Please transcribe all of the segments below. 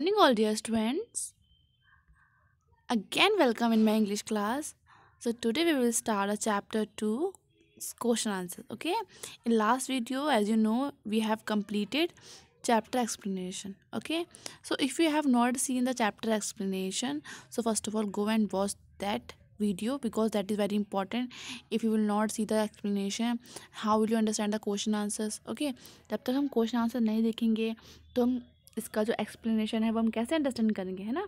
morning all dear students again welcome in my english class so today we will start a chapter 2 question answers okay in last video as you know we have completed chapter explanation okay so if you have not seen the chapter explanation so first of all go and watch that video because that is very important if you will not see the explanation how will you understand the question answers okay जब तक हम question answer नहीं देखेंगे तो इसका जो explanation है वो हम कैसे अंडरस्टैंड करेंगे है ना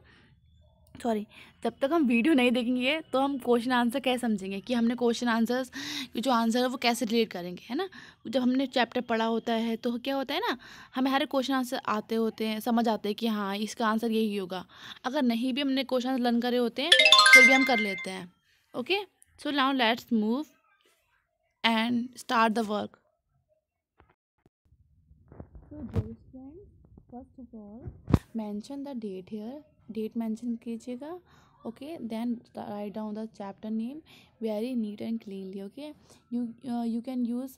सॉरी जब तक हम वीडियो नहीं देखेंगे तो हम क्वेश्चन आंसर कैसे समझेंगे कि हमने क्वेश्चन आंसर्स जो आंसर है वो कैसे रिलेट करेंगे है ना जब हमने चैप्टर पढ़ा होता है तो क्या होता है ना हमें हर क्वेश्चन आंसर आते होते हैं समझ आते हैं कि हाँ इसका आंसर यही होगा अगर नहीं भी हमने क्वेश्चन आंसर लर्न करे होते हैं फिर तो भी हम कर लेते हैं okay so now let's move and start the work first of all mention the date here date mention कीजिएगा okay then write down the chapter name very neat and cleanly okay you you can use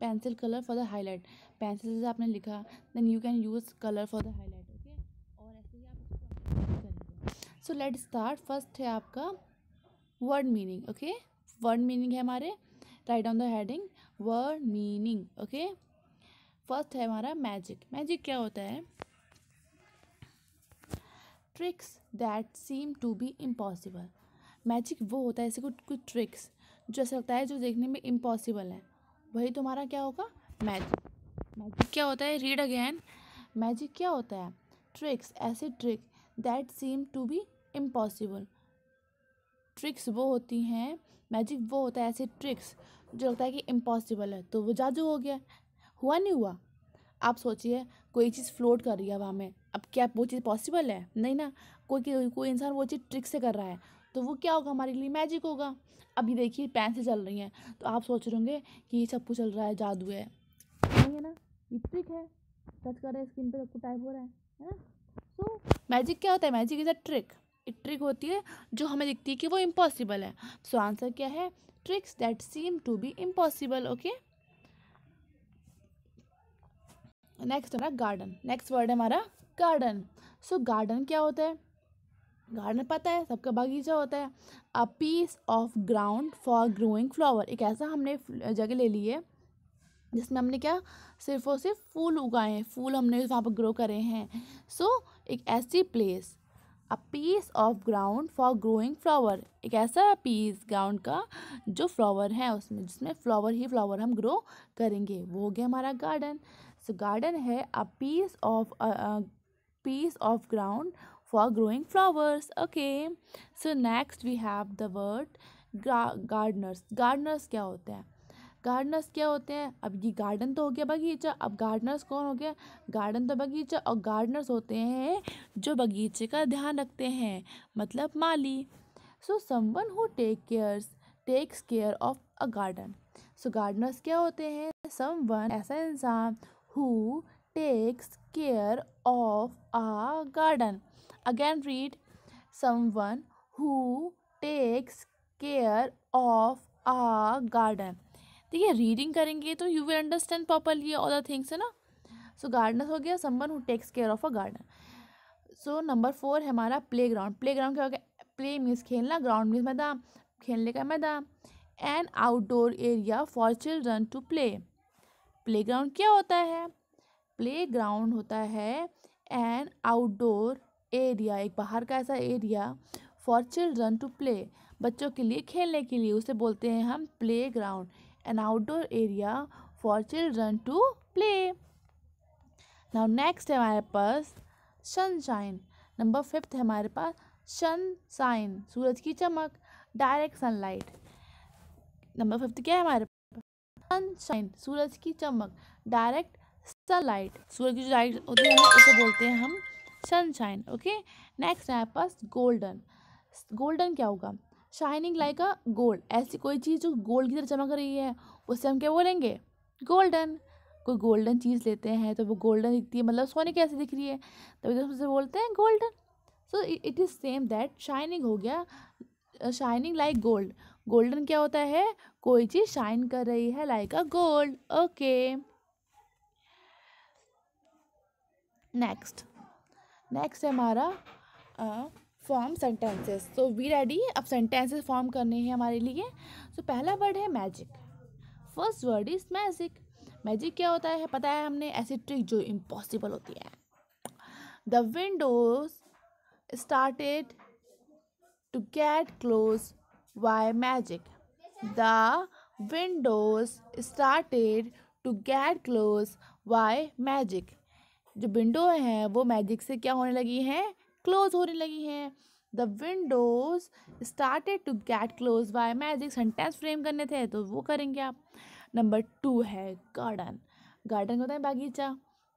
pencil colour for the highlight pencil से आपने लिखा then you can use colour for the highlight okay और ऐसे ही आप so let start first है आपका word meaning okay word meaning है हमारे write down the heading word meaning okay first है हमारा मैजिक मैजिक क्या होता है tricks that seem to be impossible magic वो होता है ऐसे कुछ कुछ ट्रिक्स जो ऐसा लगता है जो देखने में इम्पॉसिबल है वही तुम्हारा क्या होगा मैजिक मैजिक क्या होता है रीड अगेन मैजिक क्या होता है ट्रिक्स ऐसे trick that seem to be impossible tricks वो होती हैं मैजिक वो होता है ऐसे ट्रिक्स जो लगता है कि इम्पॉसिबल है तो वो जादू हो गया हुआ नहीं हुआ आप सोचिए कोई चीज़ फ्लोट कर रही है हवा में अब क्या वो चीज़ पॉसिबल है नहीं ना कोई कोई इंसान वो चीज़ ट्रिक से कर रहा है तो वो क्या होगा हमारे लिए मैजिक होगा अभी देखिए पैन से चल रही हैं तो आप सोच रहे होंगे कि ये सब कुछ चल रहा है जादू है नहीं है ना ये ट्रिक है टच कर रहे हैं स्किन पर सबको टाइप हो रहा है है ना सो मैजिक क्या होता है मैजिक इज़ अ ट्रिक एक ट्रिक होती है जो हमें दिखती है कि वो इम्पॉसिबल है सो so, आंसर क्या है tricks that seem to be impossible okay next हमारा गार्डन नेक्स्ट वर्ड है हमारा गार्डन सो गार्डन क्या होता है गार्डन पता है सबका बगीचा होता है a piece of ground for growing flower एक ऐसा हमने जगह ले ली है जिसमें हमने क्या सिर्फ और सिर्फ फूल उगाए हैं फूल हमने वहाँ पर ग्रो करे हैं सो so, एक ऐसी place a piece of ground for growing flower एक ऐसा पीस ग्राउंड का जो फ्लावर है उसमें जिसमें फ्लावर ही फ्लावर हम ग्रो करेंगे वो हो गया हमारा गार्डन सो गार्डन है a piece of piece of ground for growing flowers okay so next we have the word gardeners gardeners क्या होते हैं गार्डनर्स क्या होते हैं अब ये गार्डन तो हो गया बगीचा अब गार्डनर्स कौन हो गया गार्डन तो बगीचा और गार्डनर्स होते हैं जो बगीचे का ध्यान रखते हैं मतलब माली so someone who take cares takes care of a garden so gardeners क्या होते हैं समवन ऐसा इंसान who takes care of a garden again read someone who takes care of तो a garden देखिए रीडिंग करेंगे तो you will understand properly all the things है ना सो गार्डनर हो गया someone who takes care of a garden so number four है हमारा प्ले ग्राउंड प्ले ग्राउंड क्या हो गया प्ले मीन्स खेलना ग्राउंड मीन्स मैदान खेलने का मैदान and outdoor area for children to play playground क्या होता है प्लेग्राउंड होता है एन आउटडोर एरिया एक बाहर का ऐसा area for children to play बच्चों के लिए खेलने के लिए उसे बोलते हैं हम playground an outdoor area for children to play now next है हमारे पास सनशाइन नंबर फिफ्थ है हमारे पास सनशाइन सूरज की चमक डायरेक्ट सनलाइट नंबर फिफ्थ क्या है हमारे सनशाइन सूरज की चमक डायरेक्ट सनलाइट सूरज की जो लाइट होती है उसे बोलते हैं हम सनशाइन ओके नेक्स्ट है पास गोल्डन गोल्डन क्या होगा शाइनिंग लाइक अ गोल्ड ऐसी कोई चीज़ जो गोल्ड की तरह चमक रही है उससे हम क्या बोलेंगे गोल्डन कोई गोल्डन चीज़ लेते हैं तो वो गोल्डन दिखती है मतलब सोने कैसे दिख रही है तभी तो उसे बोलते हैं golden so it is same that shining हो गया शाइनिंग लाइक गोल्ड गोल्डन क्या होता है कोई चीज़ शाइन कर रही है like a gold okay next next है हमारा फॉर्म सेंटेंसेस तो वी रेडी अब सेंटेंसेस फॉर्म करने हैं हमारे लिए सो so, पहला वर्ड है magic first word is magic magic क्या होता है पता है हमने ऐसी ट्रिक जो इम्पॉसिबल होती है the windows started to get close by magic. The windows started to get close by magic. जो विंडो हैं वो मैजिक से क्या होने लगी हैं क्लोज होने लगी हैं the windows started to get close by magic sentence frame करने थे तो वो करेंगे आप नंबर टू है गार्डन गार्डन होता है बागीचा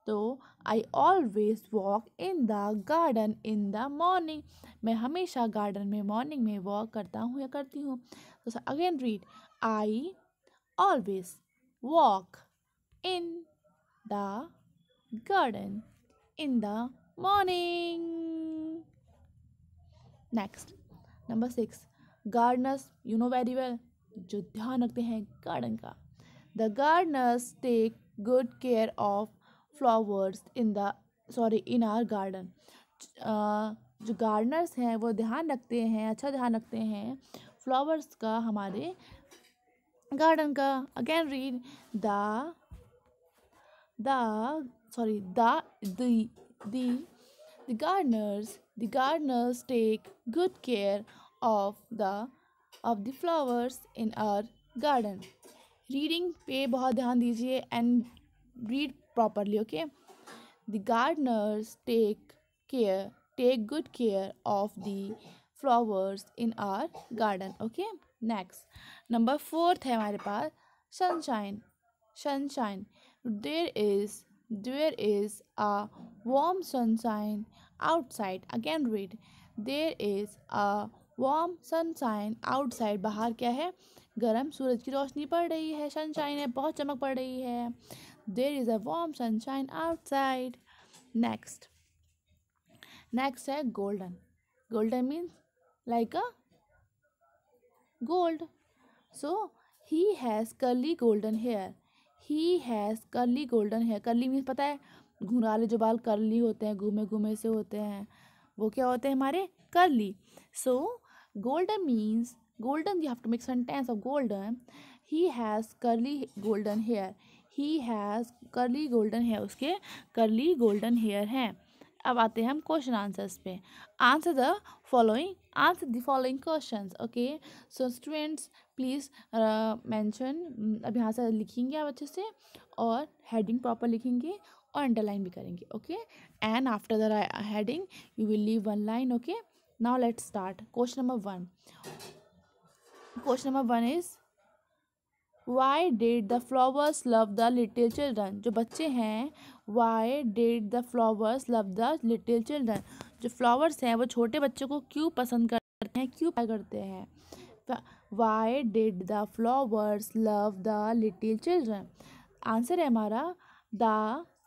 तो I always walk in the garden in the morning मैं हमेशा गार्डन में मॉर्निंग में वॉक करता हूँ या करती हूँ तो again read I always walk in the garden in the morning next number six gardeners you know very well जो ध्यान रखते हैं गार्डन का the gardeners take good care of flowers in the sorry in our garden जो gardeners हैं वो ध्यान रखते हैं अच्छा ध्यान रखते हैं फ्लावर्स का हमारे गार्डन का again read the sorry the the gardeners the gardeners take good care of the of the flowers in our garden reading पे बहुत ध्यान दीजिए and read properly okay the gardeners take care take good care of the flowers in our garden okay next number fourth hai hamare paas sunshine sunshine there is there is a warm sunshine outside again read there is a warm sunshine outside bahar kya hai गर्म सूरज की रोशनी पड़ रही है sunshine है बहुत चमक पड़ रही है there is a warm sunshine outside next next है golden golden means like a gold so he has curly golden hair he has curly golden hair curly means पता है घुंघराले जो बाल करली होते हैं घूमे घूमे से होते हैं वो क्या होते हैं हमारे curly so golden means golden you have to make sentence of golden he has curly golden hair he has curly golden hair उसके करली गोल्डन हेयर हैं अब आते हैं हम क्वेश्चन आंसर्स पे answer the following answer the following question okay so students please mention अब यहाँ से लिखेंगे आप अच्छे से और हेडिंग प्रॉपर लिखेंगे और अंडरलाइन भी करेंगे okay and after the heading you will leave one line okay now let start question number one question number one is why did the flowers love the little children जो बच्चे हैं why did the flowers love the little children जो flowers हैं वो छोटे बच्चों को क्यों पसंद करते हैं क्यों प्यार करते हैं why did the flowers love the little children answer है हमारा the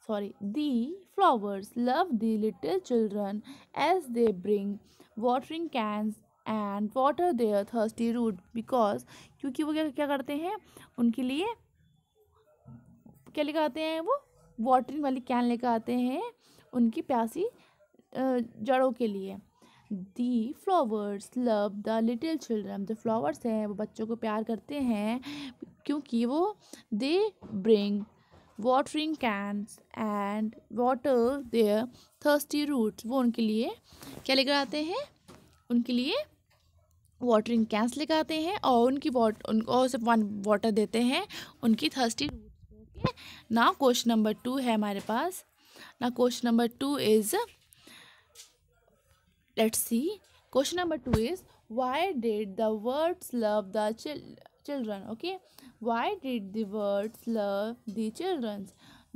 sorry the flowers love the little children as they bring watering cans and water their thirsty root because क्योंकि वो क्या क्या करते हैं उनके लिए क्या लेकर आते हैं वो वाटरिंग वाली कैन लेकर आते हैं उनकी प्यासी जड़ों के लिए the flowers love the little children जो फ्लावर्स हैं वो बच्चों को प्यार करते हैं क्योंकि वो they bring watering cans and water their thirsty roots वो उनके लिए क्या लेकर आते हैं उनके लिए वाटरिंग कैंस लगाते हैं और उनकी वाट उनको वन वाटर देते हैं उनकी थर्स्टी ओके ना क्वेश्चन नंबर टू है हमारे पास ना question number two is let's see question number two is why did the words love the children okay okay did the words love the the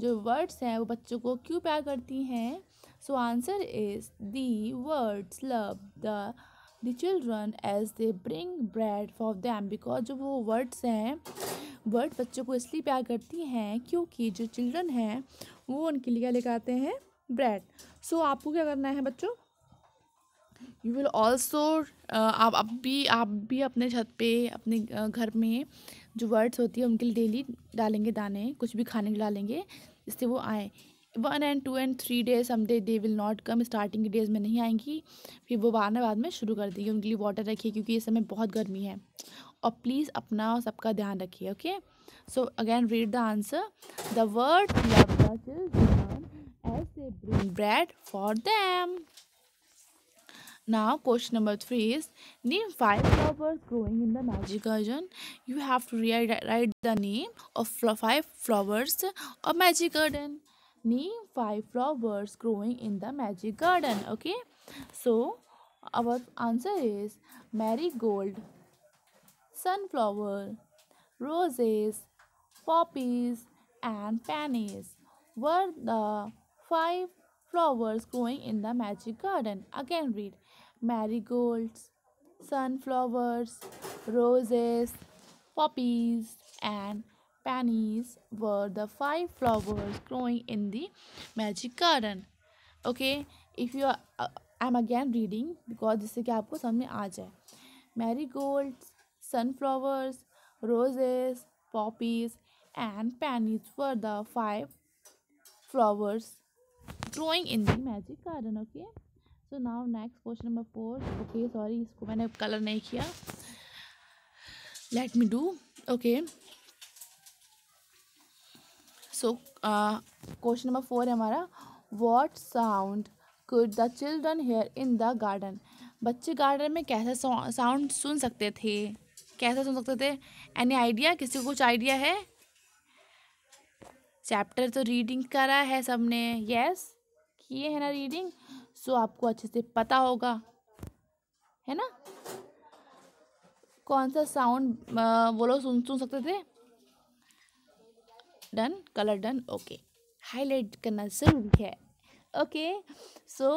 जो words हैं वो बच्चों को क्यों प्यार करती हैं so answer is the words love the the children as they bring bread for them because जो वो वर्ड्स हैं वर्ड बच्चों को इसलिए प्यार करती हैं क्योंकि जो चिल्ड्रन हैं वो उनके लिए लेकर आते हैं ब्रेड सो so, आपको क्या करना है बच्चों यू विल ऑल्सो आप अब भी आप भी अपने छत पे अपने uh, घर में जो वर्ड्स होती है उनके लिए डेली डालेंगे दाने कुछ भी खाने के डालेंगे जिससे वो आए one and two and three day someday they will not come starting के डेज़ में नहीं आएंगी फिर वो आना बाद में शुरू कर देगी उनके लिए वाटर रखिए क्योंकि इस समय बहुत गर्मी है और प्लीज़ अपना और सबका ध्यान रखिए okay so again read the answer the word as bread for them Now, question number three is name five flowers growing in the magic garden you have to write the name of five flowers of magic garden name five flowers growing in the magic garden okay so our answer is marigold sunflower roses poppies and pansies were the five flowers growing in the magic garden again read marigolds sunflowers roses poppies and pennies were the five flowers growing in the magic garden okay if you are uh, I'm again reading because this is आपको aapko samajh mein aa jaye marigolds sunflowers roses poppies and pansies were the five flowers growing in the magic garden okay so now next question number 4 okay sorry isko maine color nahi kiya let me do okay so question number four है हमारा what sound could the children hear in the garden बच्चे garden में कैसे sound सुन सकते थे कैसे सुन सकते थे एनी आइडिया किसी को कुछ आइडिया है चैप्टर तो रीडिंग करा है सबने यस किए है ना रीडिंग सो आपको अच्छे से पता होगा है ना कौन सा साउंड वो लोग सुन सुन सकते थे done colour done okay highlight करना जरूरी है okay so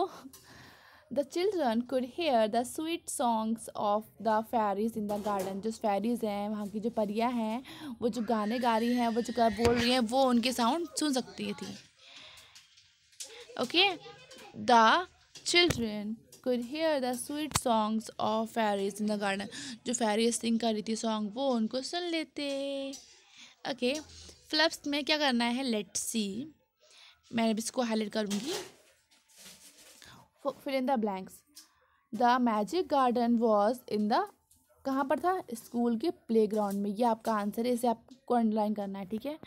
the children could hear the sweet songs of the fairies in the garden जो फेरीज हैं वहाँ की जो परियाँ हैं वो जो गाने गा रही हैं वो जो कर बोल रही हैं वो उनके साउंड सुन सकती थी okay the children could hear the sweet songs of fairies in the garden जो फेरीज सिंग कर रही थी सॉन्ग वो उनको सुन लेते ओके फ्लप्स में क्या करना है लेट सी मैं अभी इसको हाईलाइट करूँगी fill in the blanks the magic garden was in the कहाँ पर था स्कूल के प्ले ग्राउंड में ये आपका आंसर है इसे आपको अंडरलाइन करना है ठीक है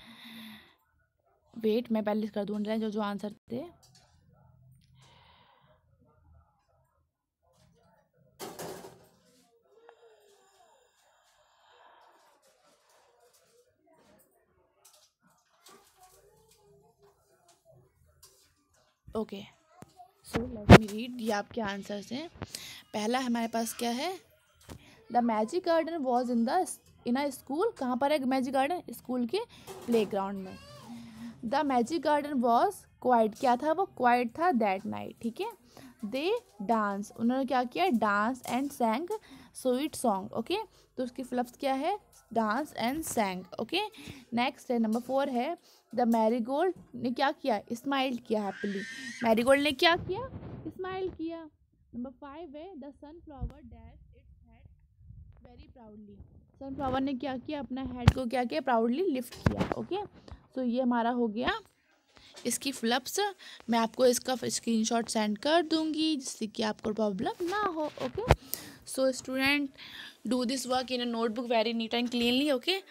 वेट मैं पहले कर दूँ अंडरलाइन जो जो आंसर थे okay so let me read ये आपके आंसर्स हैं पहला हमारे पास क्या है the magic garden was in the in school कहाँ पर है मैजिक गार्डन स्कूल के प्ले ग्राउंड में the magic garden was quite क्या था वो क्वाइट था दैट नाइट ठीक है दे डांस उन्होंने क्या किया dance and sang sweet song okay तो उसकी फ्लप्स क्या है dance and sang okay next है नंबर फोर है द मैरीगोल्ड ने क्या किया इस्माइल किया हैप्पीली मैरीगोल्ड ने क्या किया स्माइल किया नंबर फाइव है the sunflower dash its head very proudly sunflower ने क्या किया अपना हेड को क्या किया प्राउडली लिफ्ट किया ओके सो ये हमारा हो गया इसकी फ्लप्स मैं आपको इसका स्क्रीनशॉट सेंड कर दूंगी जिससे कि आपको प्रॉब्लम ना हो okay so student do this work in a notebook very neat and cleanly okay